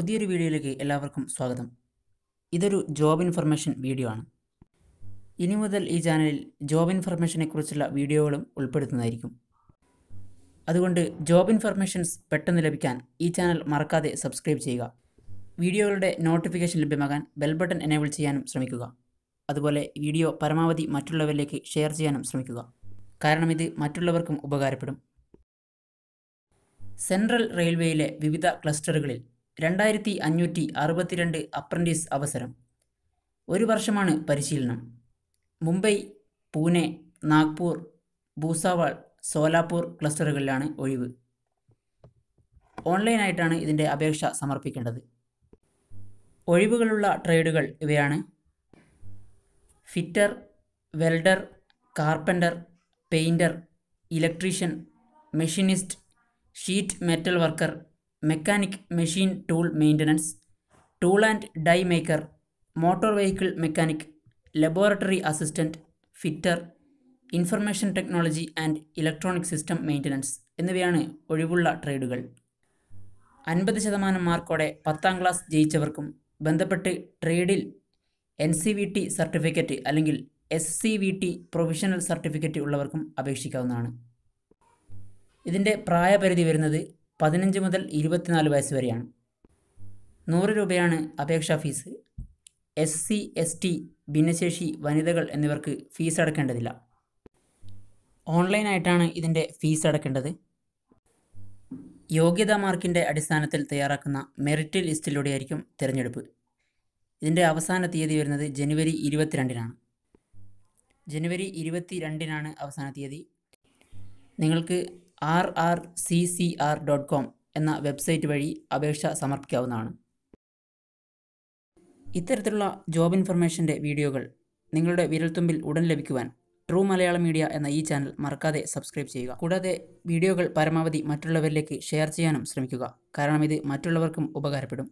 പുതിയൊരു വീഡിയോയിലേക്ക് എല്ലാവർക്കും സ്വാഗതം ഇതൊരു ജോബ് ഇൻഫർമേഷൻ വീഡിയോ ആണ് ഇനി മുതൽ ഈ ചാനലിൽ ജോബ് ഇൻഫർമേഷനെക്കുറിച്ചുള്ള വീഡിയോകളും ഉൾപ്പെടുത്തുന്നതായിരിക്കും അതുകൊണ്ട് ജോബ് ഇൻഫർമേഷൻസ് പെട്ടെന്ന് ലഭിക്കാൻ ഈ ചാനൽ മറക്കാതെ സബ്സ്ക്രൈബ് ചെയ്യുക വീഡിയോകളുടെ നോട്ടിഫിക്കേഷൻ ലഭ്യമാകാൻ ബെൽ ബട്ടൺ എനേബിൾ ചെയ്യാനും ശ്രമിക്കുക അതുപോലെ വീഡിയോ പരമാവധി മറ്റുള്ളവരിലേക്ക് ഷെയർ ചെയ്യാനും ശ്രമിക്കുക കാരണം ഇത് മറ്റുള്ളവർക്കും ഉപകാരപ്പെടും സെൻട്രൽ റെയിൽവേയിലെ വിവിധ ക്ലസ്റ്ററുകളിൽ രണ്ടായിരത്തി അഞ്ഞൂറ്റി അറുപത്തിരണ്ട് അപ്രൻറ്റീസ് അവസരം ഒരു വർഷമാണ് പരിശീലനം മുംബൈ പൂനെ നാഗ്പൂർ ഭൂസാവാൾ സോലാപൂർ ക്ലസ്റ്ററുകളിലാണ് ഒഴിവ് ഓൺലൈനായിട്ടാണ് ഇതിൻ്റെ അപേക്ഷ സമർപ്പിക്കേണ്ടത് ഒഴിവുകളുള്ള ട്രേഡുകൾ ഇവയാണ് fitter welder carpenter painter electrician machinist sheet metal worker mechanic machine tool maintenance tool and die maker motor vehicle mechanic laboratory assistant fitter information technology and electronic system maintenance എന്നിവയാണ് ഒഴിവുള്ള ട്രേഡുകൾ അൻപത് ശതമാനം മാർക്കോടെ പത്താം ക്ലാസ് ജയിച്ചവർക്കും ബന്ധപ്പെട്ട് ട്രേഡിൽ N C V T certificate അല്ലെങ്കിൽ S C V T provisional certificate ഉള്ളവർക്കും അപേക്ഷിക്കാവുന്നതാണ് ഇതിൻ്റെ പ്രായപരിധി വരുന്നത് പതിനഞ്ച് മുതൽ ഇരുപത്തിനാല് വയസ്സ് വരെയാണ് നൂറ് രൂപയാണ് അപേക്ഷാ fees S C S T ഭിന്നശേഷി വനിതകൾ എന്നിവർക്ക് ഫീസ് അടക്കേണ്ടതില്ല ഓൺലൈനായിട്ടാണ് ഇതിൻ്റെ ഫീസ് അടക്കേണ്ടത് യോഗ്യതാ മാർക്കിൻ്റെ അടിസ്ഥാനത്തിൽ തയ്യാറാക്കുന്ന മെറിറ്റ് ലിസ്റ്റിലൂടെയായിരിക്കും തിരഞ്ഞെടുപ്പ് ഇതിൻ്റെ അവസാന തീയതി വരുന്നത് ജനുവരി ഇരുപത്തിരണ്ടിനാണ് ജനുവരി ഇരുപത്തി രണ്ടിനാണ് അവസാന തീയതി നിങ്ങൾക്ക് R R C C R dot com എന്ന വെബ്സൈറ്റ് വഴി അപേക്ഷ സമർപ്പിക്കാവുന്നതാണ് ഇത്തരത്തിലുള്ള ജോബ് ഇൻഫർമേഷൻ്റെ വീഡിയോകൾ നിങ്ങളുടെ വിരൽത്തുമ്പിൽ ഉടൻ ലഭിക്കുവാൻ ട്രൂ മലയാളം മീഡിയ എന്ന ഈ ചാനൽ മറക്കാതെ സബ്സ്ക്രൈബ് ചെയ്യുക കൂടാതെ വീഡിയോകൾ പരമാവധി മറ്റുള്ളവരിലേക്ക് ഷെയർ ചെയ്യാനും ശ്രമിക്കുക കാരണം ഇത് മറ്റുള്ളവർക്കും ഉപകാരപ്പെടും